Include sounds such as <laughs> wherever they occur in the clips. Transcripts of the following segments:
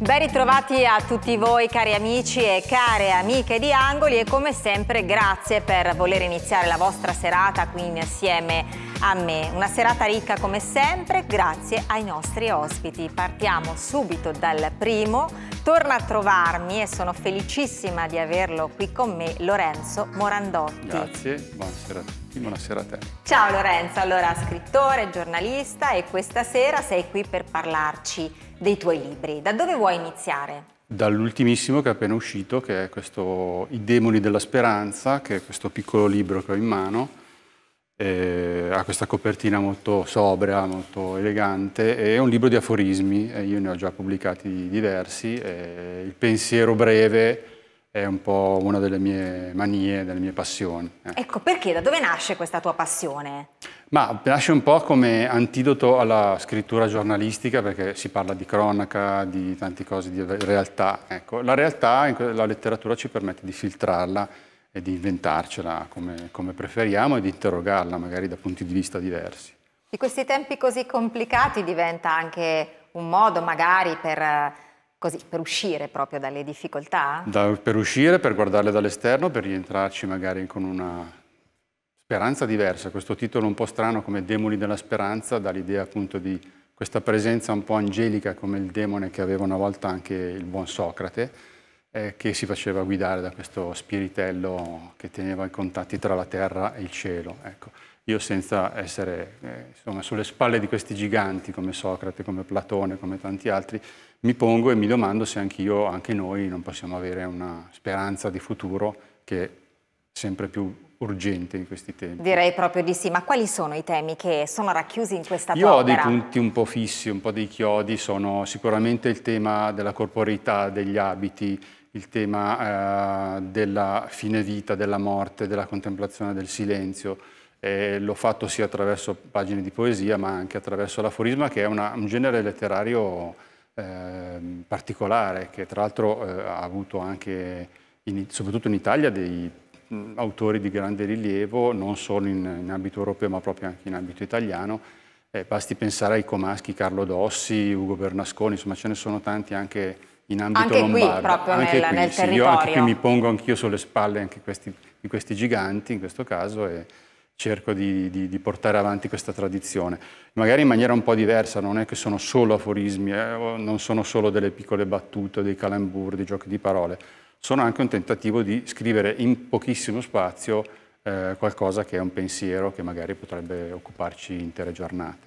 Ben ritrovati a tutti voi cari amici e care amiche di Angoli e come sempre grazie per voler iniziare la vostra serata qui insieme a me. Una serata ricca come sempre grazie ai nostri ospiti. Partiamo subito dal primo, torna a trovarmi e sono felicissima di averlo qui con me Lorenzo Morandotti. Grazie, buonasera a tutti tutti, buonasera a te. Ciao Lorenzo, allora scrittore, giornalista e questa sera sei qui per parlarci dei tuoi libri. Da dove vuoi iniziare? Dall'ultimissimo che è appena uscito, che è questo I demoni della speranza, che è questo piccolo libro che ho in mano, eh, ha questa copertina molto sobria, molto elegante, è un libro di aforismi, eh, io ne ho già pubblicati diversi, eh, il pensiero breve è un po' una delle mie manie, delle mie passioni. Eh. Ecco. perché? Da dove nasce questa tua passione? Ma nasce un po' come antidoto alla scrittura giornalistica, perché si parla di cronaca, di tante cose, di realtà. Ecco, la realtà, la letteratura ci permette di filtrarla e di inventarcela come, come preferiamo e di interrogarla magari da punti di vista diversi. Di questi tempi così complicati diventa anche un modo magari per Così, per uscire proprio dalle difficoltà? Da, per uscire, per guardarle dall'esterno, per rientrarci magari con una speranza diversa. Questo titolo un po' strano come Demoni della speranza dà l'idea appunto di questa presenza un po' angelica come il demone che aveva una volta anche il buon Socrate, eh, che si faceva guidare da questo spiritello che teneva i contatti tra la terra e il cielo. Ecco io senza essere eh, insomma, sulle spalle di questi giganti come Socrate, come Platone, come tanti altri, mi pongo e mi domando se anch'io, anche noi, non possiamo avere una speranza di futuro che è sempre più urgente in questi tempi. Direi proprio di sì, ma quali sono i temi che sono racchiusi in questa tua Io ho dei punti un po' fissi, un po' dei chiodi, sono sicuramente il tema della corporeità, degli abiti, il tema eh, della fine vita, della morte, della contemplazione del silenzio, eh, l'ho fatto sia attraverso pagine di poesia ma anche attraverso l'aforisma che è una, un genere letterario eh, particolare che tra l'altro eh, ha avuto anche, in, soprattutto in Italia, dei mh, autori di grande rilievo non solo in, in, ambito europeo ma proprio anche in ambito italiano. Eh, basti pensare ai Comaschi, Carlo Dossi, Ugo Bernasconi, insomma ce ne sono tanti anche in ambito anche lombardo. Qui, anche nel, qui, nel sì, territorio. Io anche qui mi pongo anch'io sulle spalle anche questi, di questi giganti in questo caso e, cerco di, di, di, portare avanti questa tradizione, magari in maniera un po' diversa, non è che sono solo aforismi, eh, non sono solo delle piccole battute, dei calembour, dei giochi di parole, sono anche un tentativo di scrivere in pochissimo spazio eh, qualcosa che è un pensiero che magari potrebbe occuparci intere giornate.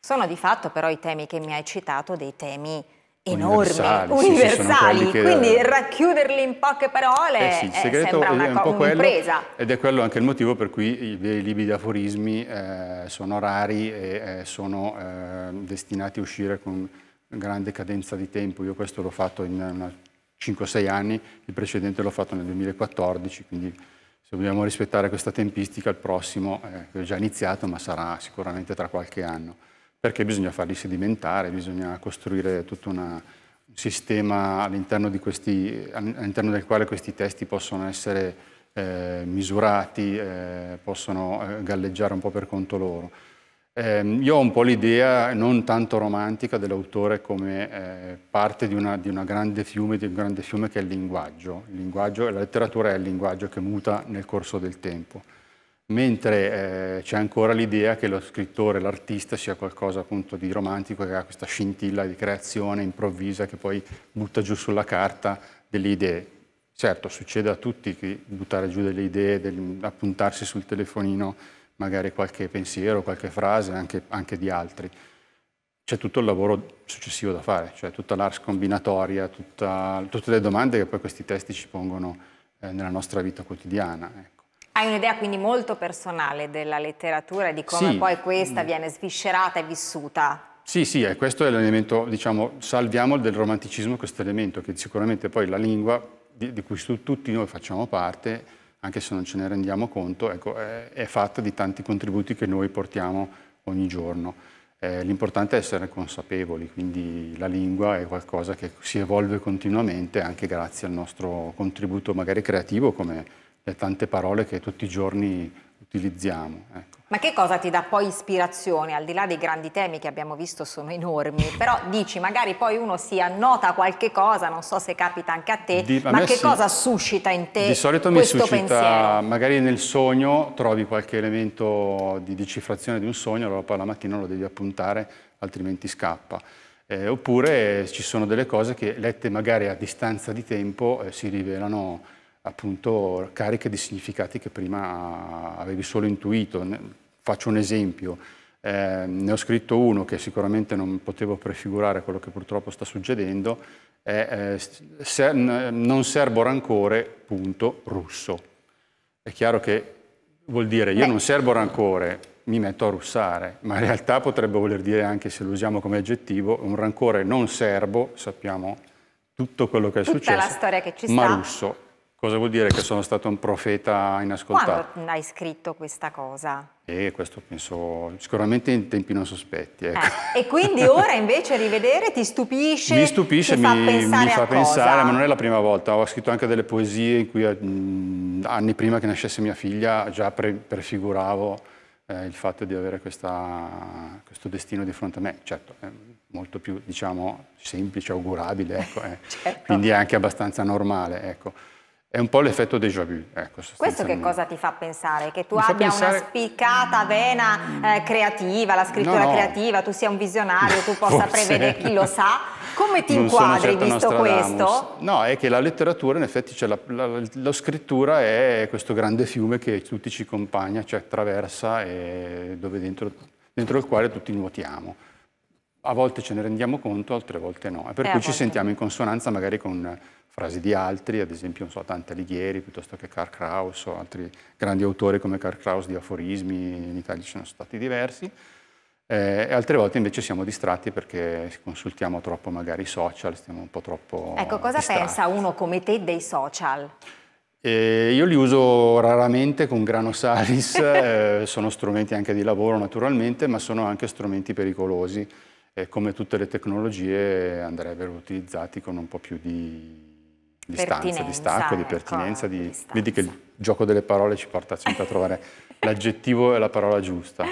Sono di fatto però i temi che mi hai citato dei temi enormi, universali, universali. Sì, che, quindi racchiuderli in poche parole eh sì, il eh, segreto è, è un po' ed è quello anche il motivo per cui i dei libri di aforismi eh, sono rari e eh, sono eh, destinati a uscire con grande cadenza di tempo, io questo l'ho fatto in 5-6 eh, anni, il precedente l'ho fatto nel 2014, quindi se vogliamo rispettare questa tempistica il prossimo è già iniziato ma sarà sicuramente tra qualche anno perché bisogna farli sedimentare, bisogna costruire tutto una, un sistema all'interno, all del quale questi testi possono essere eh, misurati, eh, possono eh, galleggiare un po' per conto loro. Eh, io ho un po' l'idea, non tanto romantica, dell'autore come eh, parte di, una, di, una fiume, di, un grande fiume che è il linguaggio. Il linguaggio. La letteratura è il linguaggio che muta nel corso del tempo mentre eh, c'è ancora l'idea che lo scrittore, l'artista sia qualcosa appunto di romantico che ha questa scintilla di creazione improvvisa che poi butta giù sulla carta delle idee. Certo, succede a tutti di buttare giù delle idee, del, appuntarsi sul telefonino magari qualche pensiero, qualche frase, anche, anche di altri. C'è tutto il lavoro successivo da fare, cioè tutta l'ars combinatoria, tutta, tutte le domande che poi questi testi ci pongono eh, nella nostra vita quotidiana. Ecco. Hai un'idea quindi molto personale della letteratura e di come sì. poi questa mm. viene sviscerata e vissuta. Sì, sì, eh, questo è l'elemento, diciamo, salviamo del romanticismo questo elemento, che sicuramente poi la lingua, di, di cui tutti noi facciamo parte, anche se non ce ne rendiamo conto, ecco, è, è fatta di tanti contributi che noi portiamo ogni giorno. Eh, l'importante è essere consapevoli, quindi la lingua è qualcosa che si evolve continuamente anche grazie al nostro contributo magari creativo come le tante parole che tutti i giorni utilizziamo. Ecco. Ma che cosa ti dà poi ispirazione, al di là dei grandi temi che abbiamo visto sono enormi, <laughs> però dici magari poi uno si annota qualche cosa, non so se capita anche a te, di, a ma che sì. cosa suscita in te Di solito mi suscita, pensiero? magari nel sogno trovi qualche elemento di decifrazione di un sogno, allora poi la mattina lo devi appuntare, altrimenti scappa. Eh, oppure ci sono delle cose che lette magari a distanza di tempo eh, si rivelano appunto cariche di significati che prima avevi solo intuito. Faccio un esempio, eh, ne ho scritto uno che sicuramente non potevo prefigurare quello che purtroppo sta succedendo, è eh, ser non serbo rancore, punto, russo. È chiaro che vuol dire io Beh. non serbo rancore, mi metto a russare, ma in realtà potrebbe voler dire anche se lo usiamo come aggettivo, un rancore non serbo, sappiamo tutto quello che è Tutta successo, la storia che ci ma russo Cosa vuol dire che sono stato un profeta inascoltato? Quando hai scritto questa cosa? E questo penso sicuramente in tempi non sospetti. Ecco. Eh, e quindi ora invece rivedere ti stupisce? Mi stupisce, mi fa, pensare, mi fa pensare, ma non è la prima volta. Ho scritto anche delle poesie in cui eh, anni prima che nascesse mia figlia già pre prefiguravo eh, il fatto di avere questa, questo destino di fronte a me. Certo, è molto più diciamo, semplice, augurabile, ecco, eh. <laughs> certo. quindi è anche abbastanza normale. Ecco. È un po' l'effetto déjà vu. Ecco, Questo che cosa ti fa pensare? Che tu Mi abbia pensare... una spiccata vena eh, creativa, la scrittura no, no. creativa, tu sia un visionario, tu possa prevedere chi lo sa. Come ti non inquadri certo visto questo? No, è che la letteratura, in effetti, cioè la, la, la, scrittura è questo grande fiume che tutti ci compagna, ci cioè attraversa e dove dentro, dentro il quale tutti nuotiamo a volte ce ne rendiamo conto, altre volte no. per eh, cui ci volte. sentiamo in consonanza magari con frasi di altri, ad esempio, non so, Dante Alighieri, piuttosto che Karl Kraus o altri grandi autori come Karl Kraus di aforismi, in Italia ci sono stati diversi. Eh, e altre volte invece siamo distratti perché consultiamo troppo magari i social, stiamo un po' troppo Ecco, cosa distratti. pensa uno come te dei social? E io li uso raramente con grano salis, <laughs> eh, sono strumenti anche di lavoro naturalmente, ma sono anche strumenti pericolosi e come tutte le tecnologie andrebbero utilizzati con un po' più di distanza, di stacco, di pertinenza. Ecco, di, di vedi che il gioco delle parole ci porta sempre a trovare <laughs> l'aggettivo e la parola giusta.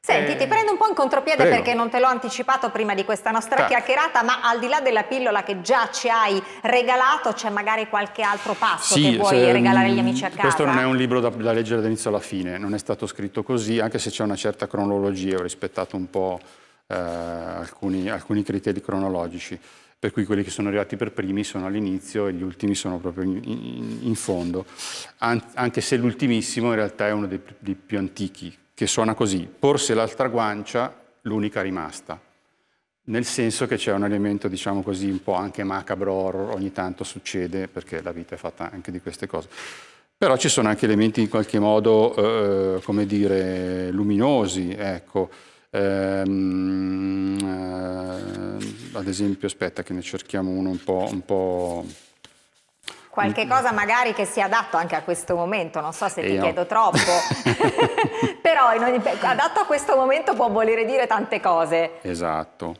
Senti, eh, ti prendo un po' in contropiede prego. perché non te l'ho anticipato prima di questa nostra certo. chiacchierata, ma al di là della pillola che già ci hai regalato, c'è magari qualche altro passo sì, che vuoi se, regalare agli amici a casa? Questo non è un libro da, da leggere dall'inizio alla fine, non è stato scritto così, anche se c'è una certa cronologia, ho rispettato un po' eh, alcuni, alcuni, criteri cronologici, per cui quelli che sono arrivati per primi sono all'inizio e gli ultimi sono proprio in, in, in fondo, An anche se l'ultimissimo in realtà è uno dei, dei più antichi, che suona così, porse l'altra guancia, l'unica rimasta nel senso che c'è un elemento, diciamo così, un po' anche macabro horror, ogni tanto succede, perché la vita è fatta anche di queste cose. Però ci sono anche elementi in qualche modo, eh, eh come dire, luminosi, ecco. Ehm, ad esempio, aspetta che ne cerchiamo uno un po'... Un po Qualche cosa magari che sia adatto anche a questo momento, non so se ti Io. chiedo oh. troppo, <laughs> <laughs> però ogni... adatto a questo momento può volere dire tante cose. Esatto.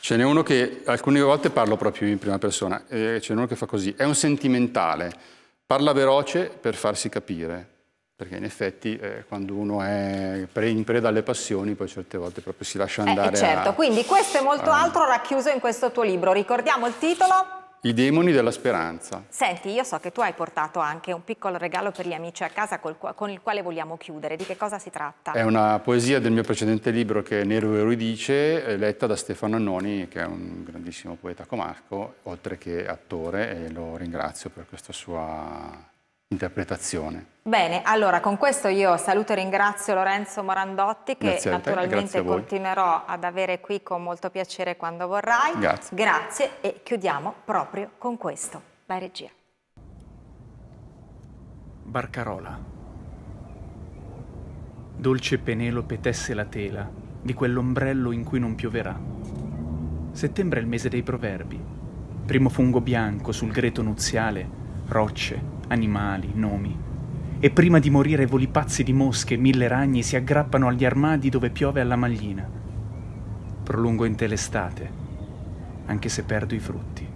Ce n'è uno che alcune volte parlo proprio in prima persona, eh, ce n'è uno che fa così, è un sentimentale, parla veloce per farsi capire, perché in effetti eh, quando uno è pre in preda alle passioni poi certe volte proprio si lascia eh, andare. Eh, certo, a, quindi questo e molto a... altro racchiuso in questo tuo libro. Ricordiamo il titolo? I demoni della speranza. Senti, io so che tu hai portato anche un piccolo regalo per gli amici a casa col, con il quale vogliamo chiudere. Di che cosa si tratta? È una poesia del mio precedente libro che è Nero Erudice, eh, letta da Stefano Annoni, che è un grandissimo poeta comarco, oltre che attore, e lo ringrazio per questa sua interpretazione. Bene, allora con questo io saluto e ringrazio Lorenzo Morandotti che te, naturalmente continuerò ad avere qui con molto piacere quando vorrai. Grazie. Grazie e chiudiamo proprio con questo. La regia. Barcarola. Dolce Penelope tesse la tela di quell'ombrello in cui non pioverà. Settembre è il mese dei proverbi. Primo fungo bianco sul greto nuziale, rocce, animali, nomi. E prima di morire voli pazzi di mosche e mille ragni si aggrappano agli armadi dove piove alla maglina. Prolungo in te l'estate, anche se perdo i frutti.